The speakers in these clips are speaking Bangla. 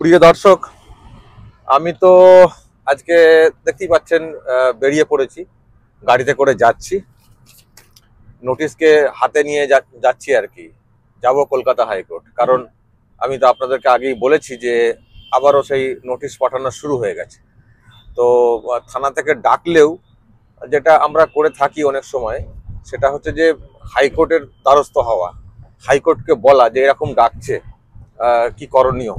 প্রিয় দর্শক আমি তো আজকে দেখতেই পাচ্ছেন বেরিয়ে পড়েছি গাড়িতে করে যাচ্ছি নোটিশকে হাতে নিয়ে যাচ্ছি আর কি যাব কলকাতা হাইকোর্ট কারণ আমি তো আপনাদেরকে আগেই বলেছি যে আবারও সেই নোটিশ পাঠানো শুরু হয়ে গেছে তো থানা থেকে ডাকলেও যেটা আমরা করে থাকি অনেক সময় সেটা হচ্ছে যে হাইকোর্টের দ্বারস্থ হওয়া হাইকোর্টকে বলা যে এরকম ডাকছে কি করণীয়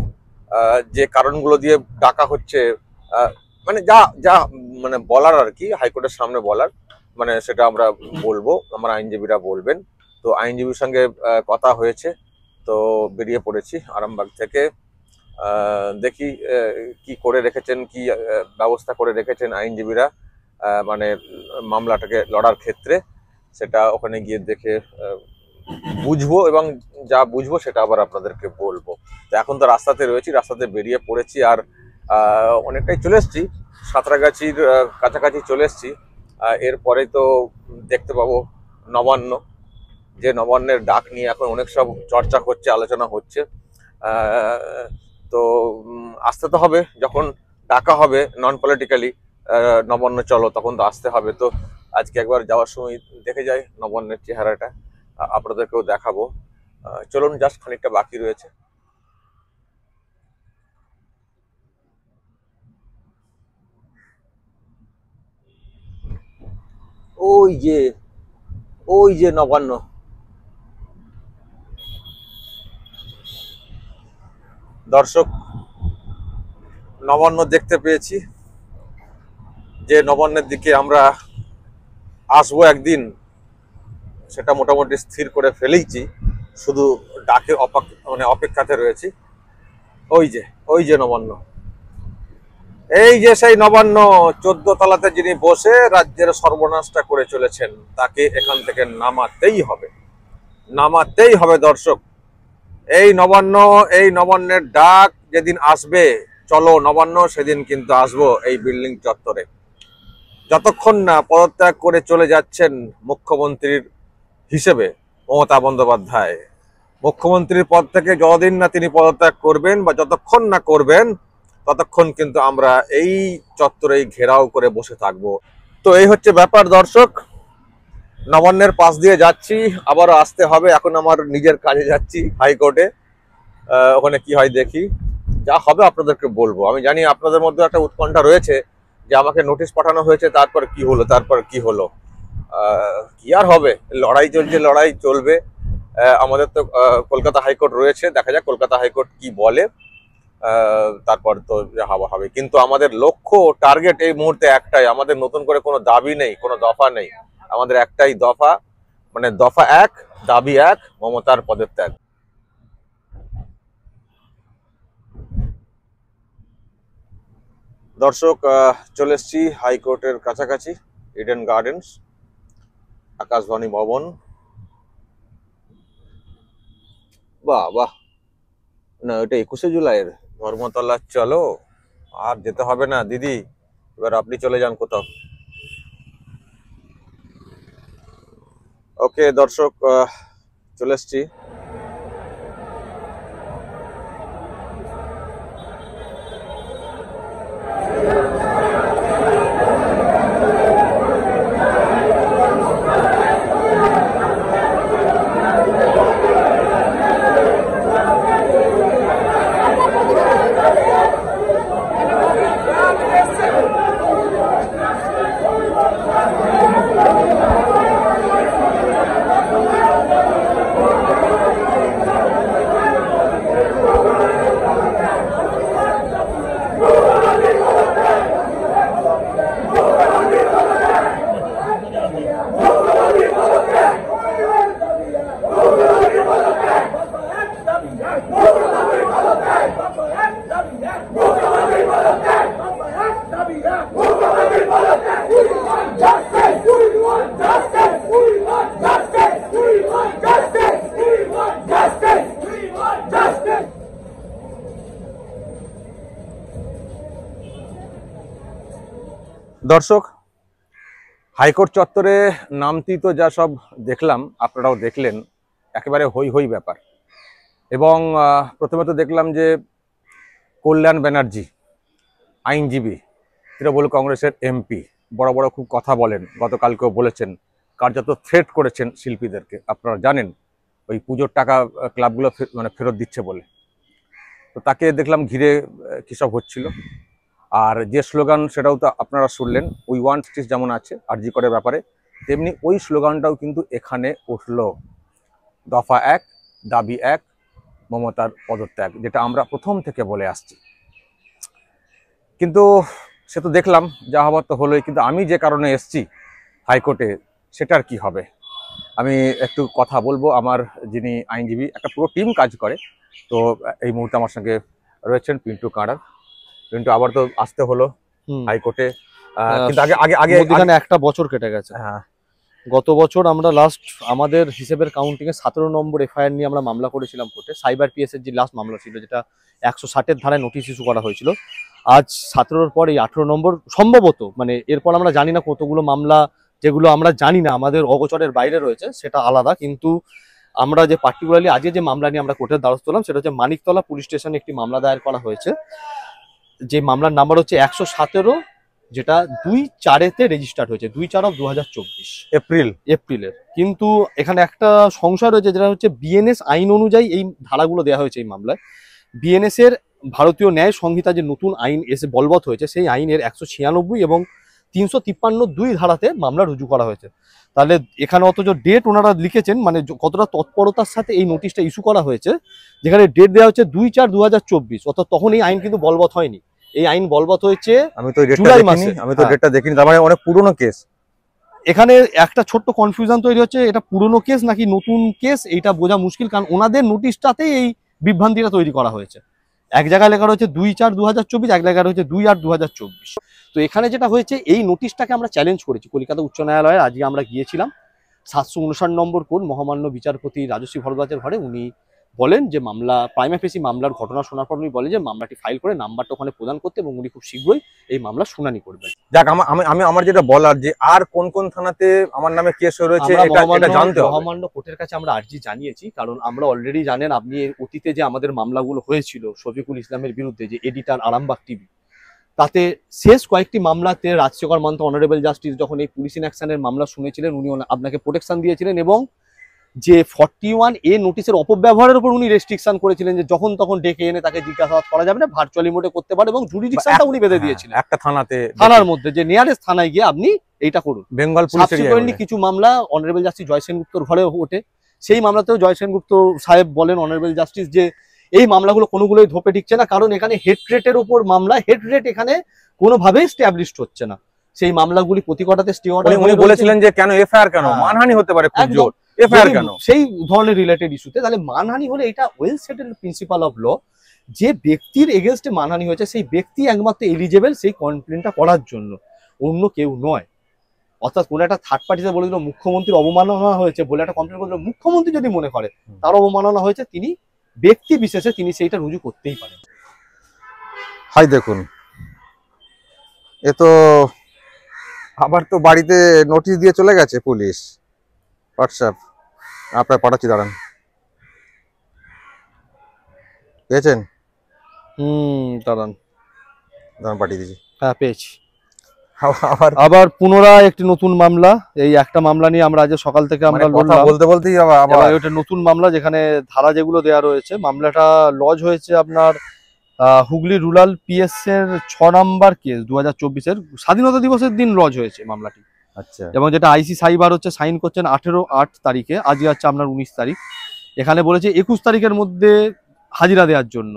যে কারণগুলো দিয়ে ডাকা হচ্ছে মানে যা যা মানে বলার আর কি হাইকোর্টের সামনে বলার মানে সেটা আমরা বলবো আমার আইনজীবীরা বলবেন তো আইনজীবীর সঙ্গে কথা হয়েছে তো বেরিয়ে পড়েছি আরামবাগ থেকে দেখি কি করে রেখেছেন কি ব্যবস্থা করে রেখেছেন আইনজীবীরা মানে মামলাটাকে লড়ার ক্ষেত্রে সেটা ওখানে গিয়ে দেখে বুঝবো এবং যা বুঝবো সেটা আবার আপনাদেরকে বলবো তো এখন তো রাস্তাতে রয়েছি রাস্তাতে বেরিয়ে পড়েছি আর অনেকটাই চলে এসছি সাঁতরাগাছির কাছাকাছি চলে এসছি এরপরে তো দেখতে পাবো নবান্ন যে নবান্নের ডাক নিয়ে এখন অনেক সব চর্চা হচ্ছে আলোচনা হচ্ছে তো আসতে তো হবে যখন ডাকা হবে নন পলিটিক্যালি নবান্ন চলো তখন তো আসতে হবে তো আজকে একবার যাওয়ার সময় দেখে যাই নবান্নের চেহারাটা আপনাদেরকেও দেখাবো চলুন জাস্ট খানিকটা বাকি রয়েছে ওই যে ওই যে নবান্ন দর্শক নবান্ন দেখতে পেয়েছি যে নবান্নের দিকে আমরা আসবো একদিন সেটা মোটামুটি স্থির করে ফেলেইছি শুধু ডাকের মানে অপেক্ষাতে রয়েছি ওই যে ওই যে নবান্ন এই যে সেই নবান্ন চোদ্দ তলাতে যিনি বসে রাজ্যের সর্বনাশটা করে চলেছেন তাকে এখান থেকে নামাতেই হবে নামাতেই হবে দর্শক এই নবান্ন এই নবান্নের ডাক যেদিন আসবে চলো নবান্ন সেদিন কিন্তু আসবো এই বিল্ডিং চত্বরে যতক্ষণ না পদত্যাগ করে চলে যাচ্ছেন মুখ্যমন্ত্রীর হিসেবে মমতা বন্দ্যোপাধ্যায় মুখ্যমন্ত্রীর পদ থেকে যতদিন না তিনি পদত্যাগ করবেন বা যতক্ষণ না করবেন ততক্ষণ কিন্তু আমরা এই চত্বরেই ঘেরাও করে বসে থাকব তো এই হচ্ছে ব্যাপার দর্শক নবান্নের পাশ দিয়ে যাচ্ছি আবারও আসতে হবে এখন আমার নিজের কাজে যাচ্ছি হাইকোর্টে ওখানে কি হয় দেখি যা হবে আপনাদেরকে বলবো আমি জানি আপনাদের মধ্যে একটা উৎকণ্ঠা রয়েছে যে আমাকে নোটিশ পাঠানো হয়েছে তারপর কি হলো তারপর কি হলো কি আর হবে লড়াই চলছে লড়াই চলবে আমাদের তো কলকাতা হাইকোর্ট রয়েছে দেখা যাক কলকাতা হাইকোর্ট কি বলে তারপর তো হাওয়া হবে কিন্তু আমাদের লক্ষ্য টার্গেট এই মুহূর্তে একটাই আমাদের নতুন করে কোনো দাবি নেই কোনো দফা নেই আমাদের একটাই দফা মানে দফা এক দাবি এক মমতার পদত্যাগ দর্শক চলে এসছি হাইকোর্টের কাছাকাছি ইডেন গার্ডেন্স আকাশবাণী ভবন বাহ বাহ না ওটা একুশে জুলাইয়ের ধর্মতলা চলো আর যেতে হবে না দিদি এবার আপনি চলে যান কোথাও ওকে দর্শক চলে এসছি দর্শক হাইকোর্ট চত্বরে নামতি তো যা সব দেখলাম আপনারাও দেখলেন একেবারে হই হই ব্যাপার এবং প্রথমে তো দেখলাম যে কল্যাণ ব্যানার্জি আইনজীবী তৃণমূল কংগ্রেসের এমপি বড় বড় খুব কথা বলেন গতকালকেও বলেছেন কার্যত থ্রেট করেছেন শিল্পীদেরকে আপনারা জানেন ওই পুজোর টাকা ক্লাবগুলো মানে ফেরত দিচ্ছে বলে তো তাকে দেখলাম ঘিরে কী সব হচ্ছিল আর যে স্লোগান সেটাও তো আপনারা শুনলেন উই ওয়ান্ট স্টিচ যেমন আছে আরজি করে ব্যাপারে তেমনি ওই স্লোগানটাও কিন্তু এখানে উঠল দফা এক দাবি এক মমতার পদত্যাগ যেটা আমরা প্রথম থেকে বলে আসছি কিন্তু সে তো দেখলাম যা হবার তো হলোই কিন্তু আমি যে কারণে এসছি হাইকোর্টে সেটার কি হবে আমি একটু কথা বলবো আমার যিনি আইনজীবী একটা পুরো টিম কাজ করে তো এই মুহূর্তে আমার সঙ্গে রয়েছেন পিন্টু কাঁড়ার কিন্তু আবার তো আসতে হলো হাইকোর্টে হ্যাঁ, আগে একটা বছর কেটে গেছে হ্যাঁ গত বছর আমরা লাস্ট আমাদের হিসেবের কাউন্টিং এ সতেরো নম্বর এফআইআর নিয়ে আমরা মামলা করেছিলাম কোর্টে সাইবার পিএস এর যে লাস্ট মামলা ছিল যেটা একশো ষাটের ধারায় নোটিশ ইস্যু করা হয়েছিল আজ সতেরোর পর এই আঠেরো নম্বর সম্ভবত মানে এরপর আমরা জানি না কতগুলো মামলা যেগুলো আমরা জানি না আমাদের অগোচরের বাইরে রয়েছে সেটা আলাদা কিন্তু আমরা যে পার্টিকুলারলি আজকে যে মামলা নিয়ে আমরা কোর্টের দ্বারস্থ হলাম সেটা হচ্ছে মানিকতলা পুলিশ স্টেশনে একটি মামলা দায়ের করা হয়েছে যে মামলার নাম্বার হচ্ছে একশো সতেরো যেটা দুই চারেতে রেজিস্টার্ড হয়েছে দুই চার অফ দু এপ্রিল এপ্রিলের কিন্তু এখানে একটা সংশয় রয়েছে যেটা হচ্ছে বিএনএস আইন অনুযায়ী এই ধারাগুলো দেওয়া হয়েছে এই মামলায় বিএনএস এর ভারতীয় ন্যায় সংহিতা যে নতুন আইন এসে বলবৎ হয়েছে সেই আইনের একশো ছিয়ানব্বই এবং তিনশো তিপ্পান্ন দুই ধারাতে মামলা রুজু করা হয়েছে তাহলে এখানে অথচ ডেট ওনারা লিখেছেন মানে কতটা তৎপরতার সাথে এই নোটিশটা ইস্যু করা হয়েছে যেখানে ডেট দেওয়া হচ্ছে দুই চার দু অর্থাৎ তখন এই আইন কিন্তু বলবৎ হয়নি এই আইন বলবৎ হয়েছে আমি তো জুলাই মাসে আমি তো ডেটটা হ্যাঁ। দেখিনি তার মানে অনেক পুরনো কেস এখানে একটা ছোট্ট কনফিউশন তৈরি হচ্ছে এটা পুরনো কেস নাকি নতুন কেস এটা বোঝা মুশকিল কারণ ওনাদের নোটিশটাতেই এই বিভ্রান্তিটা তৈরি করা হয়েছে এক জায়গায় লেখা রয়েছে দুই চার দু হাজার চব্বিশ এক জায়গায় রয়েছে দুই আট দু হাজার চব্বিশ তো এখানে যেটা হয়েছে এই নোটিশটাকে আমরা চ্যালেঞ্জ করেছি কলকাতা উচ্চ ন্যায়ালয়ে আজকে আমরা গিয়েছিলাম সাতশো উনষাট নম্বর কোন মহামান্য বিচারপতি রাজস্বী ভরদ্বাজের ঘরে উনি বলেন যে মামলা প্রাইমাফেসি মামলার ঘটনা শোনার পর উনি বলেন যে মামলাটি ফাইল করে নাম্বারটা ওখানে প্রদান করতে এবং উনি খুব শীঘ্রই এই মামলা শুনানি করবেন যাক আমি আমি আমার যেটা বলার যে আর কোন কোন থানাতে আমার নামে কেস রয়েছে এটা জানতে হবে মহামান্য কোর্টের কাছে আমরা আর্জি জানিয়েছি কারণ আমরা অলরেডি জানেন আপনি অতীতে যে আমাদের মামলাগুলো হয়েছিল শফিকুল ইসলামের বিরুদ্ধে যে এডিটার আরামবাগ টিভি তাতে শেষ কয়েকটি মামলাতে রাজশেখর মন্ত অনারেবল জাস্টিস যখন এই পুলিশ ইন অ্যাকশনের মামলা শুনেছিলেন উনি আপনাকে প্রোটেকশন দিয়েছিলেন এবং যে ফর্টি ওয়ান এ নোটিশের অপব্যবহারের উপর উনি রেস্ট্রিকশন করেছিলেন যে যখন তখন ডেকে এনে তাকে জিজ্ঞাসাবাদ করা যাবে না ভার্চুয়ালি মোডে করতে পারে এবং জুডিডিকশনটা উনি বেঁধে হ্যাঁ, দিয়েছিলেন একটা থানাতে থানার মধ্যে যে নিয়ারেস্ট থানায় গিয়ে আপনি এইটা করুন বেঙ্গল পুলিশ কিছু মামলা অনারেবল জাস্টিস জয়সেন গুপ্তর ঘরে ওঠে সেই মামলাতেও জয়সেন গুপ্ত সাহেব বলেন অনারেবল জাস্টিস যে এই মামলাগুলো কোনোগুলোই ধোপে টিকছে না কারণ এখানে হেড রেটের উপর মামলা হেড রেট এখানে কোনোভাবেই স্ট্যাবলিশড হচ্ছে না সেই মামলাগুলি প্রতি কটাতে স্টে অর্ডার উনি বলেছিলেন যে কেন এফআইআর কেন হ্যাঁ। মানহানি হতে পারে খুব জোর এফআইআর কেন সেই ধরনের রিলেটেড ইস্যুতে তাহলে মানহানি হলে এটা well settle principle of law যে ব্যক্তির এগেনস্টে মানহানি হয়েছে সেই ব্যক্তি একমাত্র এলিজেবল সেই কমপ্লেনটা করার জন্য অন্য কেউ নয় অর্থাৎ কোনো একটা থার্ড পার্টিতে বলে দিল মুখ্যমন্ত্রীর অবমাননা হয়েছে বলে একটা কমপ্লেন করে মুখ্যমন্ত্রী যদি মনে করে তার অবমাননা হয়েছে তিনি ব্যক্তি বিশেষে তিনি সেইটা রুজু করতেই পারেন হাই দেখুন এ তো আবার তো বাড়িতে নোটিশ দিয়ে চলে গেছে পুলিশ হোয়াটসঅ্যাপ আপনার পাঠাচ্ছি দাঁড়ান পেয়েছেন হুম দাঁড়ান দাঁড়ান পাঠিয়ে দিয়েছি হ্যাঁ পেয়েছি আবার আবার পুনরায় একটি নতুন মামলা এই একটা মামলা নিয়ে আমরা আজ সকাল থেকে আমরা মানে বলতে বলতেই আবার নতুন মামলা যেখানে ধারা যেগুলো দেয়া রয়েছে মামলাটা লজ হয়েছে আপনার হুগলি রুরাল পিএস এর ছ নাম্বার কেস দু হাজার স্বাধীনতা দিবসের দিন লজ হয়েছে মামলাটি আচ্ছা এবং যেটা আইসি সাইবার হচ্ছে সাইন করছেন আঠেরো আট তারিখে আজই হচ্ছে আপনার উনিশ তারিখ এখানে বলেছে একুশ তারিখের মধ্যে হাজিরা দেওয়ার জন্য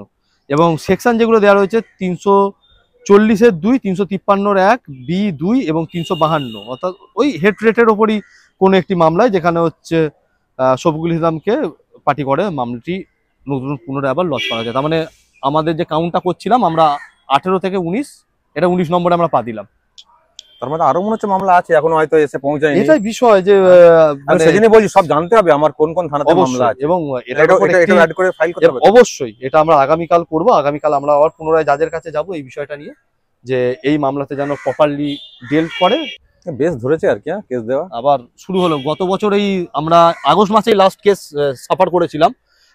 এবং সেকশন যেগুলো দেওয়া রয়েছে তিনশো চল্লিশের দুই তিনশো তিপ্পান্নর এক বি দুই এবং তিনশো বাহান্ন অর্থাৎ ওই হেড রেটের ওপরই কোনো একটি মামলায় যেখানে হচ্ছে শফিকুল ইসলামকে পার্টি করে মামলাটি নতুন পুনরায় আবার লজ করা যায় তার মানে আমাদের যে কাউন্টটা করছিলাম আমরা আঠেরো থেকে উনিশ এটা উনিশ নম্বরে আমরা পা দিলাম তার আরো মনে হচ্ছে মামলা আছে এখনো হয়তো এসে পৌঁছায়নি বিষয় যে হ্যাঁ। মানে সব জানতে হবে আমার কোন কোন মামলা এবং অবশ্যই এটা আমরা আমরা আবার পুনরায় কাছে এই বিষয়টা নিয়ে যে এই মামলাতে যেন প্রপারলি করে বেশ ধরেছে আর কি কেস হ্যাঁ, দেওয়া আবার শুরু হলো গত বছর এই আমরা আগস্ট মাসেই লাস্ট কেস সাফার করেছিলাম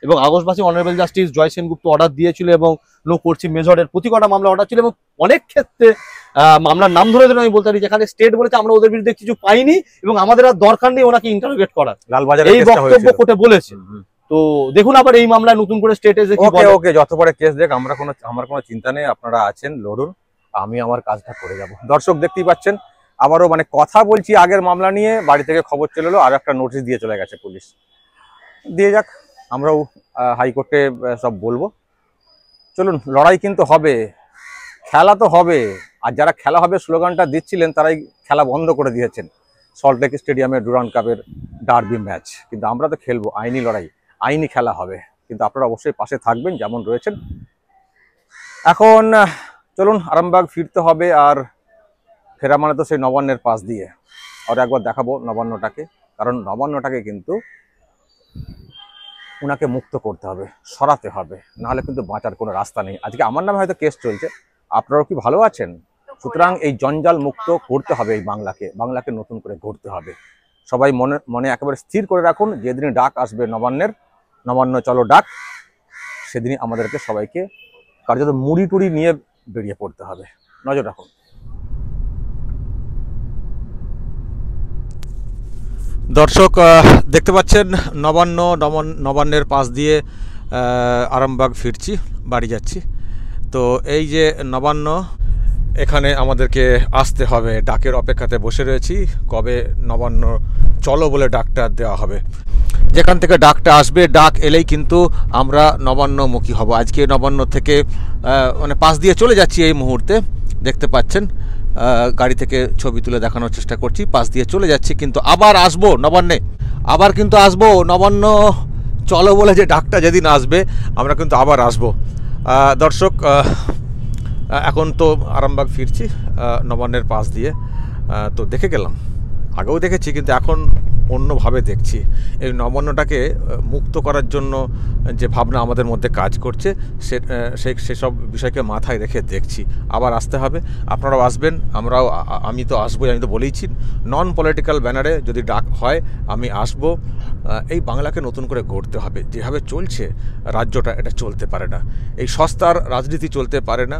এবং আগস্টবাসী honourable justice Joy Sengupta order দিয়েছিল এবং নো করছি মেজরের প্রতি কটা মামলা অর্ডার ছিল এবং অনেক ক্ষেত্রে মামলার নাম ধরে ধরে আমি বলতে পারি যেখানে স্টেট বলেছে আমরা ওদের বিরুদ্ধে কিছু পাইনি এবং আমাদের আর দরকার নেই ওনাকে ইন্টারোগেট করার এই বক্তব্য কোর্টে বলেছে তো দেখুন আবার এই মামলায় নতুন করে স্টেটে যে ওকে যত পরে কেস দেখ আমরা কোনো আমার কোনো চিন্তা নেই আপনারা আছেন লড়ুন আমি আমার কাজটা করে যাব দর্শক দেখতেই পাচ্ছেন আবারও মানে কথা বলছি আগের মামলা নিয়ে বাড়ি থেকে খবর চলে এলো আর একটা নোটিশ দিয়ে চলে গেছে পুলিশ দিয়ে যাক আমরাও হাইকোর্টে সব বলবো চলুন লড়াই কিন্তু হবে খেলা তো হবে আর যারা খেলা হবে স্লোগানটা দিচ্ছিলেন তারাই খেলা বন্ধ করে দিয়েছেন সল্টলেক স্টেডিয়ামের ডুরান্ড কাপের ডার্বি ম্যাচ কিন্তু আমরা তো খেলবো আইনি লড়াই আইনি খেলা হবে কিন্তু আপনারা অবশ্যই পাশে থাকবেন যেমন রয়েছেন এখন চলুন আরামবাগ ফিরতে হবে আর ফেরা মানে তো সেই নবান্নের পাশ দিয়ে আর একবার দেখাবো নবান্নটাকে কারণ নবান্নটাকে কিন্তু ওনাকে মুক্ত করতে হবে সরাতে হবে নাহলে কিন্তু বাঁচার কোনো রাস্তা নেই আজকে আমার নামে হয়তো কেস চলছে আপনারাও কি ভালো আছেন সুতরাং এই জঞ্জাল মুক্ত করতে হবে এই বাংলাকে বাংলাকে নতুন করে গড়তে হবে সবাই মনে মনে একেবারে স্থির করে রাখুন যেদিন ডাক আসবে নবান্নের নবান্ন চলো ডাক সেদিনই আমাদেরকে সবাইকে কার্যত মুড়ি টুড়ি নিয়ে বেরিয়ে পড়তে হবে নজর রাখুন দর্শক দেখতে পাচ্ছেন নবান্ন নবান্নের পাশ দিয়ে আরামবাগ ফিরছি বাড়ি যাচ্ছি তো এই যে নবান্ন এখানে আমাদেরকে আসতে হবে ডাকের অপেক্ষাতে বসে রয়েছি কবে নবান্ন চলো বলে ডাকটা দেওয়া হবে যেখান থেকে ডাকটা আসবে ডাক এলেই কিন্তু আমরা নবান্নমুখী হব আজকে নবান্ন থেকে মানে পাশ দিয়ে চলে যাচ্ছি এই মুহূর্তে দেখতে পাচ্ছেন গাড়ি থেকে ছবি তুলে দেখানোর চেষ্টা করছি পাশ দিয়ে চলে যাচ্ছি কিন্তু আবার আসবো নবান্নে আবার কিন্তু আসবো নবান্ন চলো বলে যে ডাকটা যেদিন আসবে আমরা কিন্তু আবার আসবো দর্শক এখন তো আরামবাগ ফিরছি নবান্নের পাশ দিয়ে তো দেখে গেলাম আগেও দেখেছি কিন্তু এখন অন্যভাবে দেখছি এই নবান্নটাকে মুক্ত করার জন্য যে ভাবনা আমাদের মধ্যে কাজ করছে সে সেসব বিষয়কে মাথায় রেখে দেখছি আবার আসতে হবে আপনারাও আসবেন আমরাও আমি তো আসবোই আমি তো বলেইছি নন পলিটিক্যাল ব্যানারে যদি ডাক হয় আমি আসব এই বাংলাকে নতুন করে গড়তে হবে যেভাবে চলছে রাজ্যটা এটা চলতে পারে না এই সস্তার রাজনীতি চলতে পারে না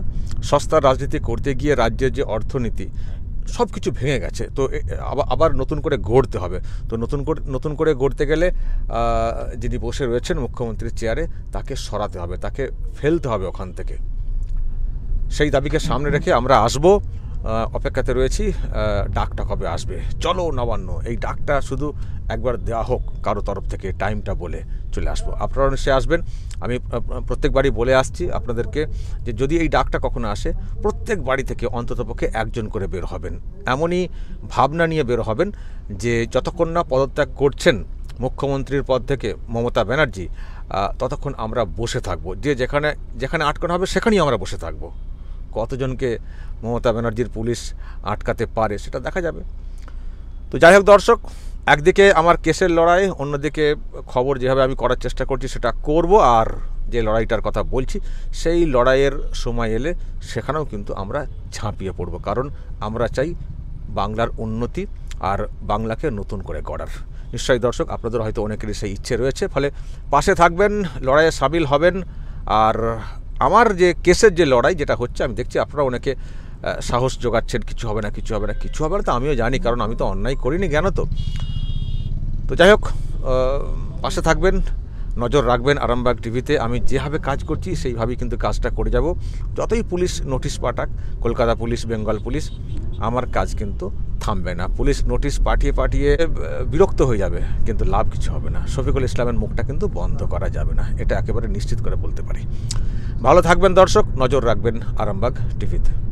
সস্তার রাজনীতি করতে গিয়ে রাজ্যের যে অর্থনীতি সব কিছু ভেঙে গেছে তো আবার নতুন করে গড়তে হবে তো নতুন করে নতুন করে গড়তে গেলে যিনি বসে রয়েছেন মুখ্যমন্ত্রীর চেয়ারে তাকে সরাতে হবে তাকে ফেলতে হবে ওখান থেকে সেই দাবিকে সামনে রেখে আমরা আসবো অপেক্ষাতে রয়েছি ডাকটা কবে আসবে চলো নবান্ন এই ডাকটা শুধু একবার দেওয়া হোক কারো তরফ থেকে টাইমটা বলে চলে আসবো আপনারা নিশ্চয়ই আসবেন আমি প্রত্যেকবারই বলে আসছি আপনাদেরকে যে যদি এই ডাকটা কখনো আসে প্রত্যেক বাড়ি থেকে অন্ততপক্ষে একজন করে বের হবেন এমনই ভাবনা নিয়ে বের হবেন যে যতক্ষণ না পদত্যাগ করছেন মুখ্যমন্ত্রীর পদ থেকে মমতা ব্যানার্জি ততক্ষণ আমরা বসে থাকব যে যেখানে যেখানে আটকানো হবে সেখানেই আমরা বসে থাকবো কতজনকে মমতা ব্যানার্জির পুলিশ আটকাতে পারে সেটা দেখা যাবে তো যাই হোক দর্শক একদিকে আমার কেসের লড়াই অন্যদিকে খবর যেভাবে আমি করার চেষ্টা করছি সেটা করব আর যে লড়াইটার কথা বলছি সেই লড়াইয়ের সময় এলে সেখানেও কিন্তু আমরা ঝাঁপিয়ে পড়ব কারণ আমরা চাই বাংলার উন্নতি আর বাংলাকে নতুন করে গড়ার নিশ্চয়ই দর্শক আপনাদের হয়তো অনেকেরই সেই ইচ্ছে রয়েছে ফলে পাশে থাকবেন লড়াইয়ে সামিল হবেন আর আমার যে কেসের যে লড়াই যেটা হচ্ছে আমি দেখছি আপনারা অনেকে সাহস যোগাচ্ছেন কিছু হবে না কিছু হবে না কিছু হবে না তো আমিও জানি কারণ আমি তো অন্যায় করিনি কেন তো তো যাই হোক পাশে থাকবেন নজর রাখবেন আরামবাগ টিভিতে আমি যেভাবে কাজ করছি সেইভাবেই কিন্তু কাজটা করে যাব যতই পুলিশ নোটিশ পাঠাক কলকাতা পুলিশ বেঙ্গল পুলিশ আমার কাজ কিন্তু থামবে না পুলিশ নোটিশ পাঠিয়ে পাঠিয়ে বিরক্ত হয়ে যাবে কিন্তু লাভ কিছু হবে না শফিকুল ইসলামের মুখটা কিন্তু বন্ধ করা যাবে না এটা একেবারে নিশ্চিত করে বলতে পারি ভালো থাকবেন দর্শক নজর রাখবেন আরামবাগ টিভিতে